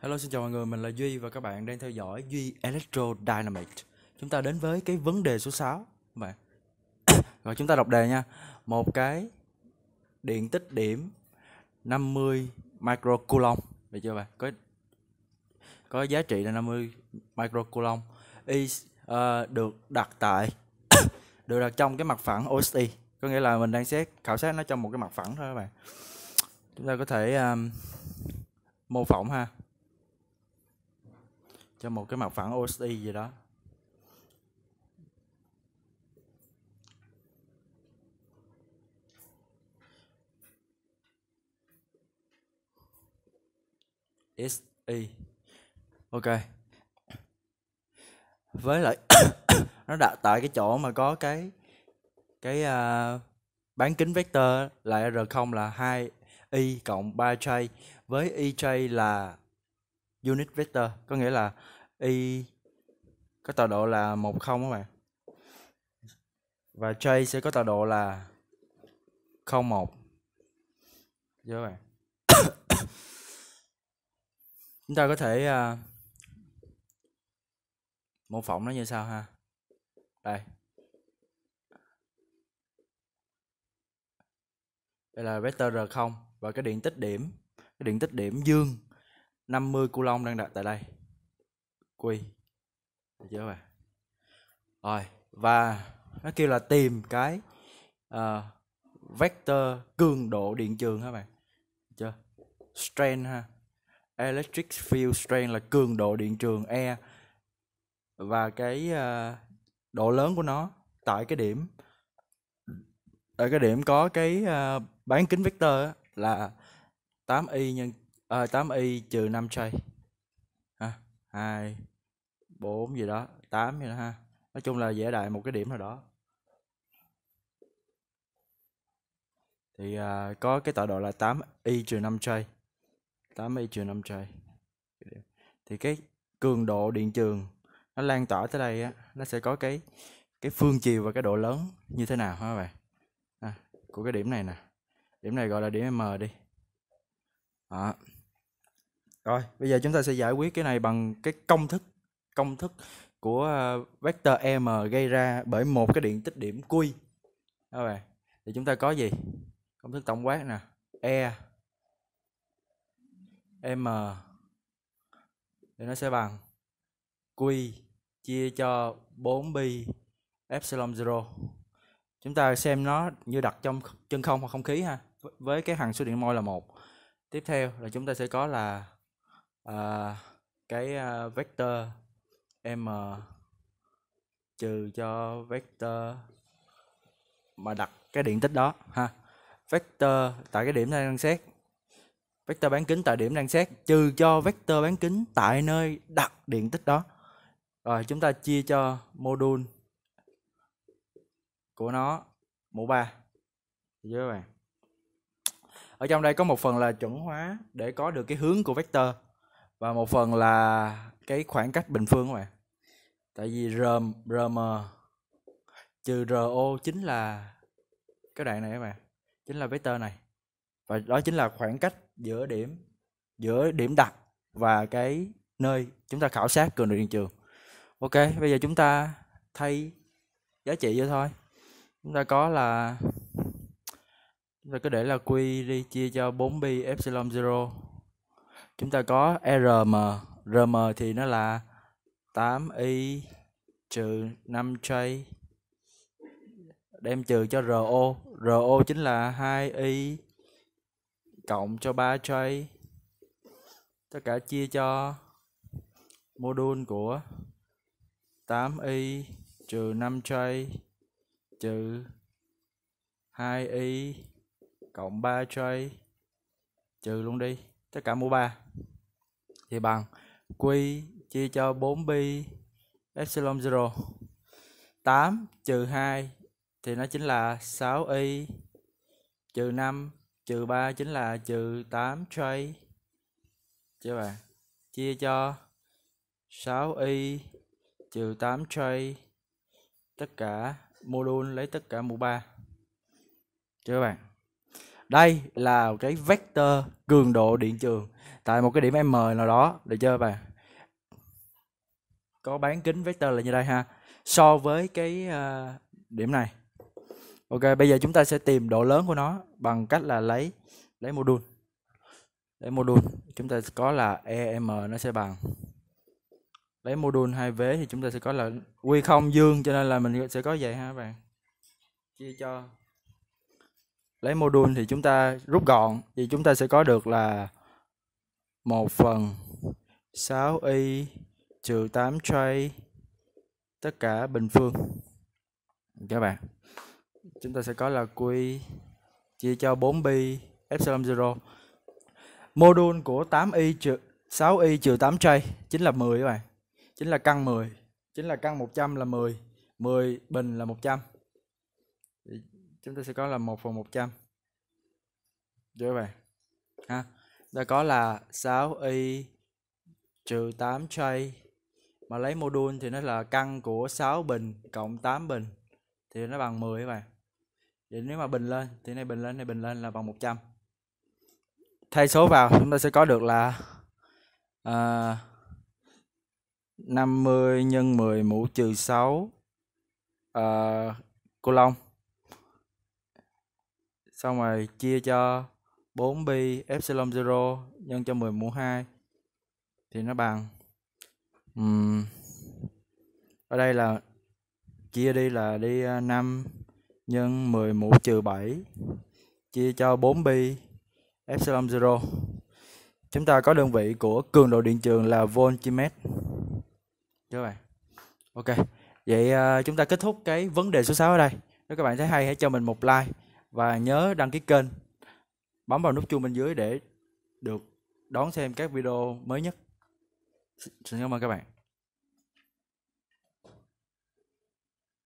Hello xin chào mọi người, mình là Duy và các bạn đang theo dõi Duy Electro Dynamic. Chúng ta đến với cái vấn đề số 6 các bạn. Rồi chúng ta đọc đề nha. Một cái điện tích điểm 50 micro coulomb, được chưa bạn? Có có giá trị là 50 micro coulomb y uh, được đặt tại được đặt trong cái mặt phẳng OST, có nghĩa là mình đang xét khảo sát nó trong một cái mặt phẳng thôi các bạn chúng ta có thể um, mô phỏng ha cho một cái mặt phẳng OSI gì đó SI e. ok với lại nó đặt tại cái chỗ mà có cái cái uh, bán kính vector là R0 là 2 y cộng 3j với yj là unit vector có nghĩa là y có tọa độ là 1 không các bạn. Và j sẽ có tọa độ là 0 1. Nhớ các bạn. Chúng ta có thể uh, mô phỏng nó như sau ha. Đây. Đây là vector r0 và cái điện tích điểm cái điện tích điểm dương 50 cu long đang đặt tại đây quy được chưa bạn rồi và nó kêu là tìm cái uh, vector cường độ điện trường hả bạn chưa strain ha electric field strain là cường độ điện trường e và cái uh, độ lớn của nó tại cái điểm tại cái điểm có cái uh, bán kính vector á là 8y nhân à, ờ, 8y trừ 5j ha 2 4 gì đó 8 gì đó ha nói chung là dễ đại một cái điểm nào đó thì à, có cái tọa độ là 8y trừ 5j 8y trừ 5j thì cái cường độ điện trường nó lan tỏa tới đây á, nó sẽ có cái cái phương chiều và cái độ lớn như thế nào ha các bạn à, của cái điểm này nè điểm này gọi là điểm m đi đó. rồi bây giờ chúng ta sẽ giải quyết cái này bằng cái công thức công thức của ờ, vector m gây ra bởi một cái điện tích điểm q các bạn thì chúng ta có gì công thức tổng quát nè e m thì nó sẽ bằng q chia cho 4 pi epsilon 0 chúng ta xem nó như đặt trong chân không hoặc không khí ha với cái hằng số điện môi là một tiếp theo là chúng ta sẽ có là à, cái ờ, vector m trừ cho vector mà đặt cái điện tích đó ha vector tại cái điểm đang xét vector bán kính tại điểm đang xét trừ cho vector bán kính tại nơi đặt điện tích đó rồi chúng ta chia cho module của nó mũ 3 với các bạn ở trong đây có một phần là chuẩn hóa để có được cái hướng của vector và một phần là cái khoảng cách bình phương các bạn tại vì rm rm trừ ro chính là cái đoạn này các bạn chính là vector này và đó chính là khoảng cách giữa điểm giữa điểm đặt và cái nơi chúng ta khảo sát cường độ điện trường ok bây giờ chúng ta thay giá trị vô thôi chúng ta có là chúng ta cứ để là quy đi chia cho 4 pi epsilon 0 chúng ta có rm rm thì nó là 8 y trừ 5 j đem trừ cho ro ro chính là 2 y cộng cho 3 j tất cả chia cho mô đun của 8y trừ 5 tray trừ 2y cộng 3j trừ luôn đi tất cả mũ 3 thì bằng q chia cho 4pi epsilon 0 8 trừ 2 thì nó chính là 6y trừ 5 trừ 3 chính là trừ 8j chứ bạn chia cho 6y trừ 8j tất cả module lấy tất cả mũ 3 chứ bạn đây là cái vector cường độ điện trường tại một cái điểm m nào đó được chưa bạn có bán kính vector là như đây ha so với cái uh, điểm này ok bây giờ chúng ta sẽ tìm độ lớn của nó bằng cách là lấy lấy module lấy module chúng ta có là em nó sẽ bằng lấy module hai vế thì chúng ta sẽ có là q không dương cho nên là mình sẽ có vậy ha các bạn chia cho lấy module thì chúng ta rút gọn thì chúng ta sẽ có được là 1 phần 6y trừ 8 tray tất cả bình phương các bạn chúng ta sẽ có là quy chia cho 4pi epsilon 0 module của 8y trừ 6y trừ 8 tray chính là 10 các bạn chính là căn 10 chính là căn 100 là 10 10 bình là 100 chúng ta sẽ có là 1 phần 100 như vậy ha đã có là 6y trừ 8j mà lấy mô thì nó là căn của 6 bình cộng 8 bình thì nó bằng 10 vậy, vậy nếu mà bình lên thì này bình lên này bình lên là bằng 100 thay số vào chúng ta sẽ có được là uh, à, 50 nhân 10 mũ trừ 6 uh, à, cô long xong rồi chia cho 4 pi epsilon 0 nhân cho 10 mũ 2 thì nó bằng um, ở đây là chia đi là đi 5 à, nhân 10 mũ trừ 7 chia cho 4 pi epsilon 0 chúng ta có đơn vị của cường độ điện trường là volt trên voltmet các bạn ok vậy uh, chúng ta kết thúc cái vấn đề số 6 ở đây nếu các bạn thấy hay hãy cho mình một like và nhớ đăng ký kênh bấm vào nút chuông bên dưới để được đón xem các video mới nhất xin cảm ơn các bạn